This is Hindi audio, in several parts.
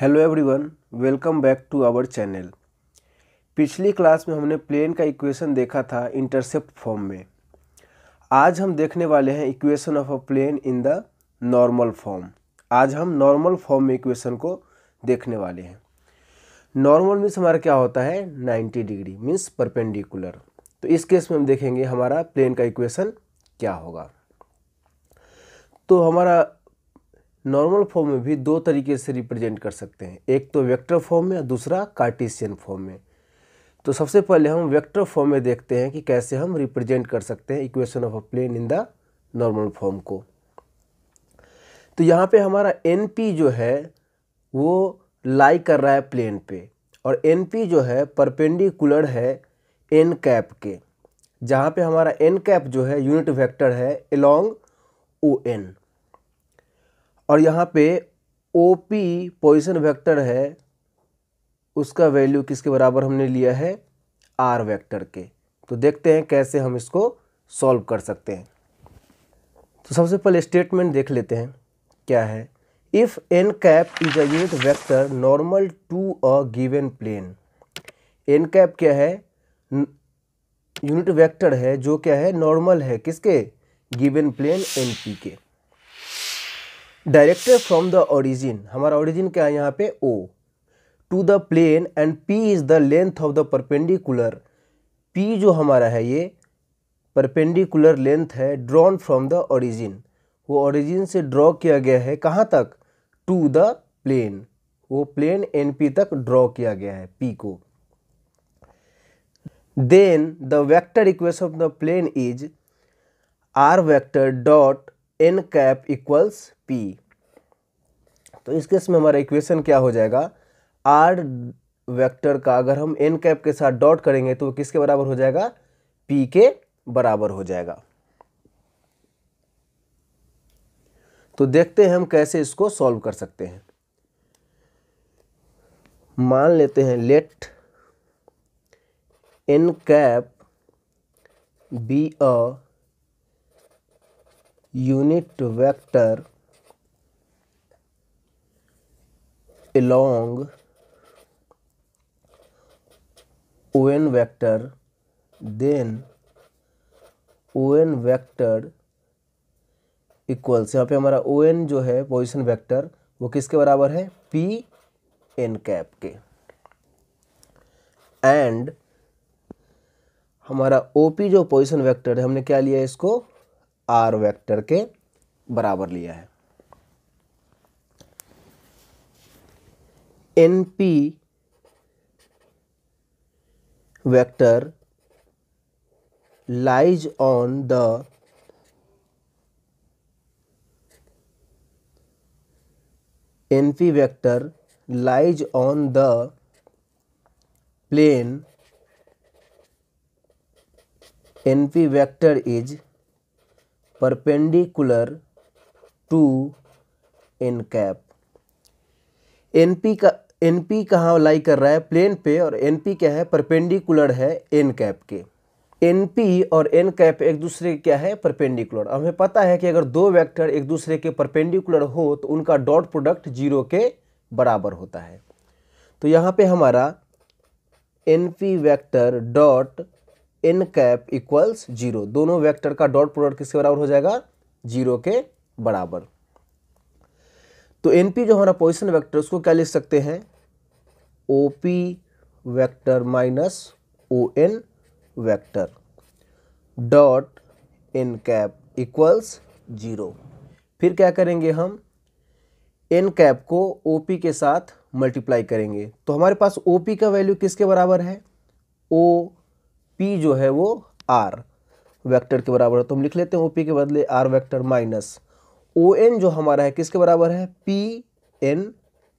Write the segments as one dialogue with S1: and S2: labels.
S1: hello everyone welcome back to our channel पिछली क्लास में हमने प्लेन का इक्वेशन देखा था इंटरसेप्ट फॉर्म में आज हम देखने वाले हैं equation of a plane in the normal form आज हम नॉर्मल फॉर्म में इक्वेशन को देखने वाले हैं नॉर्मल मीन्स हमारा क्या होता है 90 डिग्री मीन्स परपेंडिकुलर तो इस केस में हम देखेंगे हमारा प्लेन का इक्वेशन क्या होगा तो हमारा नॉर्मल फॉर्म में भी दो तरीके से रिप्रेजेंट कर सकते हैं एक तो वेक्टर फॉर्म में और दूसरा कार्टेशियन फॉर्म में तो सबसे पहले हम वेक्टर फॉर्म में देखते हैं कि कैसे हम रिप्रेजेंट कर सकते हैं equation of a plane in the normal form को तो यहाँ पे हमारा एन पी जो है वो लाई कर रहा है प्लेन पे और एन पी जो है परपेंडिकुलर है एन कैप के जहाँ पे हमारा एन कैप जो है यूनिट वेक्टर है एलोंग ओ एन और यहाँ पे ओ पी पोजिशन वैक्टर है उसका वैल्यू किसके बराबर हमने लिया है आर वैक्टर के तो देखते हैं कैसे हम इसको सॉल्व कर सकते हैं तो सबसे पहले स्टेटमेंट देख लेते हैं क्या है if N cap is a unit vector normal to a given plane N cap क्या है यूनिट वेक्टर है जो क्या है नॉर्मल है किसके गिवन प्लेन एन पी के डायरेक्टर फ्रॉम द ओरिजिन हमारा ओरिजिन क्या है यहाँ पे O to the plane and P is the length of the perpendicular P जो हमारा है ये परपेंडिकुलर लेंथ है ड्रॉन फ्रॉम द ओरिजिन वो ओरिजिन से ड्रॉ किया गया है कहाँ तक टू द प्लेन वो प्लेन एन पी तक ड्रॉ किया गया है पी को then the vector equation of the plane is R vector dot N cap equals P तो इस केस में हमारा इक्वेशन क्या हो जाएगा आर वेक्टर का अगर हम एन कैप के साथ डॉट करेंगे तो किसके बराबर हो जाएगा पी के बराबर हो जाएगा तो देखते हैं हम कैसे इसको सॉल्व कर सकते हैं मान लेते हैं let N cap be a unit vector along on vector then on vector equals यहाँ पे हमारा ओ एन जो है पोजिशन वैक्टर वो किसके बराबर है पी एन कैप के एंड हमारा ओ पी जो पोजिशन वैक्टर है हमने क्या लिया है इसको आर वेक्टर के बराबर लिया है N P vector lies on the N P vector lies on the plane N P vector is perpendicular to N cap N P का एन पी कहाँ लाई कर रहा है प्लेन पे और एन पी क्या है परपेंडिकुलर है एन कैप के एन पी और एन कैप एक दूसरे क्या है परपेंडिकुलर अब हमें पता है कि अगर दो वेक्टर एक दूसरे के परपेंडिकुलर हो तो उनका डॉट प्रोडक्ट जीरो के बराबर होता है तो यहाँ पे हमारा N P vector dot N cap equals zero दोनों वेक्टर का डॉट प्रोडक्ट किसके बराबर हो जाएगा जीरो के बराबर तो एन पी जो हमारा पोजिशन वैक्टर उसको क्या लिख सकते हैं O P vector minus O N vector dot N cap equals zero फिर क्या करेंगे हम एन कैप को ओ पी के साथ मल्टीप्लाई करेंगे तो हमारे पास ओ पी का वैल्यू किसके बराबर है ओ पी जो है वो आर वेक्टर के बराबर है तो हम लिख लेते हैं ओ पी के बदले R vector minus O N जो हमारा है किसके बराबर है पी एन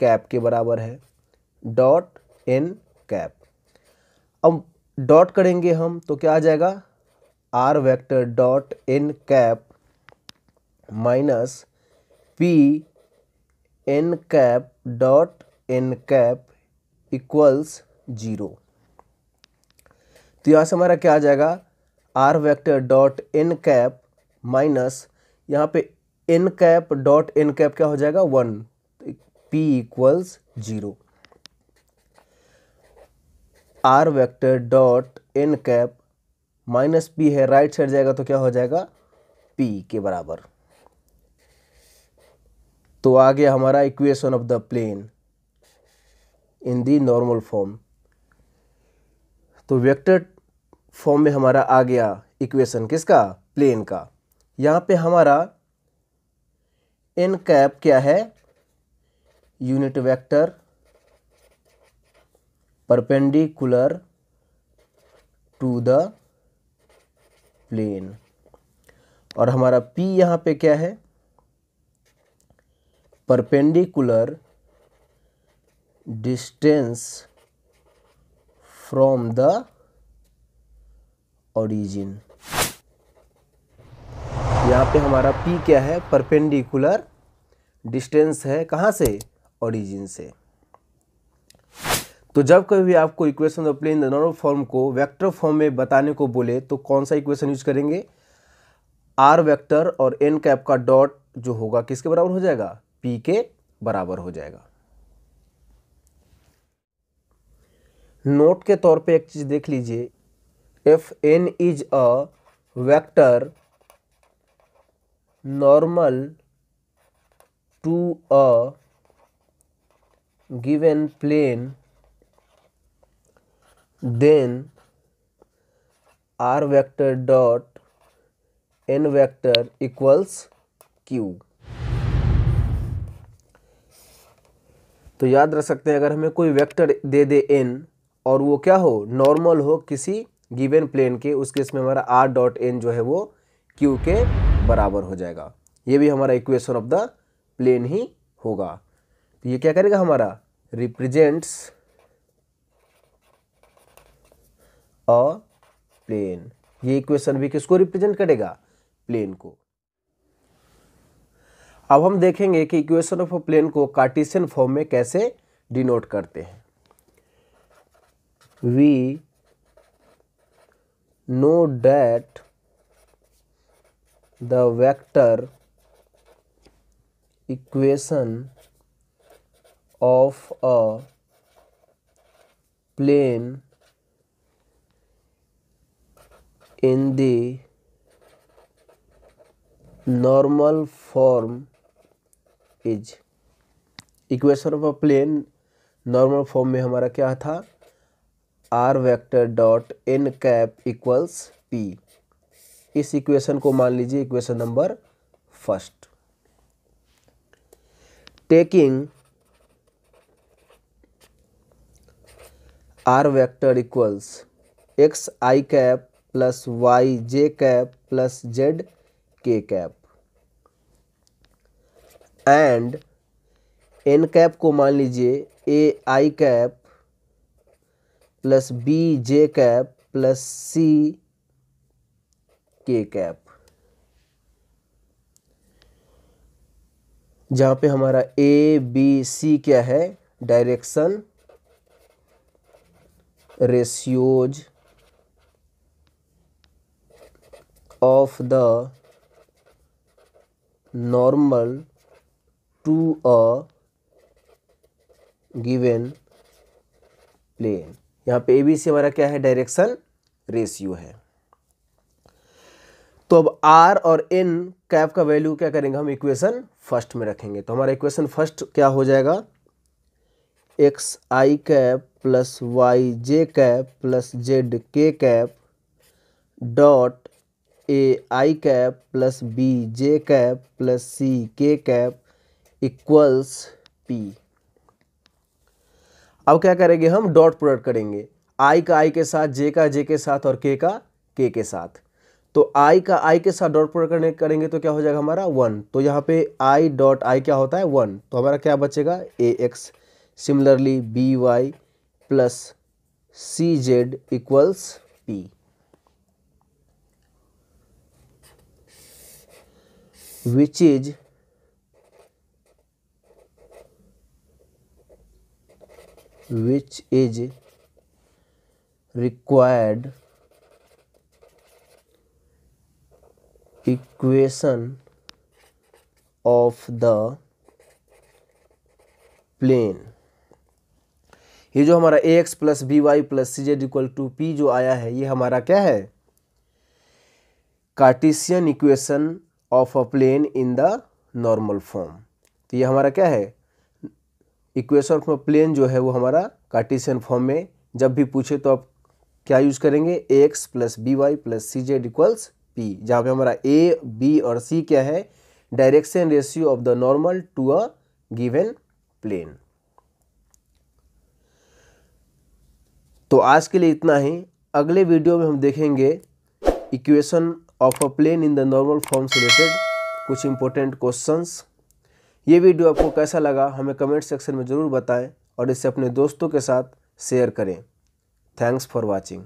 S1: कैप के बराबर है डॉट एन कैप अब डॉट करेंगे हम तो क्या आ जाएगा R vector dot N cap minus P N cap dot N cap equals zero तो यहाँ से हमारा क्या आ जाएगा R vector dot N cap minus यहाँ पे N cap dot N cap क्या हो जाएगा one P equals zero R vector dot N cap minus P है राइट साइड जाएगा तो क्या हो जाएगा पी के बराबर तो आ गया हमारा equation of the plane in the normal form तो वेक्टर फॉर्म में हमारा आ गया इक्वेशन किसका प्लेन का यहाँ पे हमारा एन कैप क्या है unit vector perpendicular to the plane और हमारा पी यहाँ पे क्या है perpendicular distance from the origin यहाँ पे हमारा पी क्या है परपेंडिकुलर डिस्टेंस है कहाँ से ओरिजिन से तो जब कभी भी आपको इक्वेशन ऑफ प्लेन दोनों फॉर्म को वेक्टर फॉर्म में बताने को बोले तो कौन सा इक्वेशन यूज करेंगे आर वेक्टर और एन कैप का डॉट जो होगा किसके बराबर हो जाएगा पी के बराबर हो जाएगा नोट के तौर पे एक चीज़ देख लीजिए if N is a vector normal to a given plane then R vector dot N vector equals Q तो याद रख सकते हैं अगर हमें कोई वेक्टर दे दे एन और वो क्या हो नॉर्मल हो किसी गिवन प्लेन के उस केस में हमारा आर डॉट एन जो है वो क्यू के बराबर हो जाएगा ये भी हमारा इक्वेशन ऑफ द प्लेन ही होगा तो ये क्या करेगा हमारा रिप्रेजेंट्स अ प्लेन ये इक्वेशन भी किसको रिप्रेजेंट करेगा प्लेन को अब हम देखेंगे कि इक्वेशन ऑफ अ प्लेन को कार्टिशियन फॉर्म में कैसे डिनोट करते हैं we know that the vector equation of a plane in the normal form is equation of a plane normal form में हमारा क्या था R vector dot N cap equals P इस इक्वेशन को मान लीजिए equation number first taking R vector equals X I cap plus Y J cap plus Z K cap and N cap को मान लीजिए A I cap plus B J cap plus C K cap जहां पे हमारा ए बी सी क्या है direction ratios of the normal to a given plane यहाँ पे ए बी सी हमारा क्या है डायरेक्शन रेशियो है तो अब आर और एन कैप का वैल्यू क्या करेंगे हम इक्वेशन फर्स्ट में रखेंगे तो हमारा इक्वेशन फर्स्ट क्या हो जाएगा X I cap plus Y J cap plus Z K cap dot A I cap plus B J cap plus C K cap equals P अब क्या करेंगे हम डॉट प्रोडक्ट करेंगे आई का आई के साथ जे का जे के साथ और के का के के साथ तो आई का आई के साथ डॉट प्रोडक्ट करने करेंगे तो क्या हो जाएगा हमारा वन तो यहाँ पे आई डॉट आई क्या होता है वन तो हमारा क्या बचेगा A X similarly B Y plus C Z equals P which is which is required equation of the plane ये जो हमारा A X plus B Y plus C Z equal to P जो आया है ये हमारा क्या है Cartesian equation of a plane in the normal form तो ये हमारा क्या है इक्वेशन ऑफ प्लेन जो है वो हमारा कार्टिशियन फॉर्म में जब भी पूछे तो आप क्या यूज़ करेंगे A X plus B Y plus C Z equals P जहाँ पे हमारा ए बी और सी क्या है direction ratio of the normal to a given plane तो आज के लिए इतना ही अगले वीडियो में हम देखेंगे equation of a plane in the normal form से रिलेटेड कुछ इंपॉर्टेंट क्वेश्चंस ये वीडियो आपको कैसा लगा हमें कमेंट सेक्शन में ज़रूर बताएं और इसे अपने दोस्तों के साथ शेयर करें थैंक्स फॉर वॉचिंग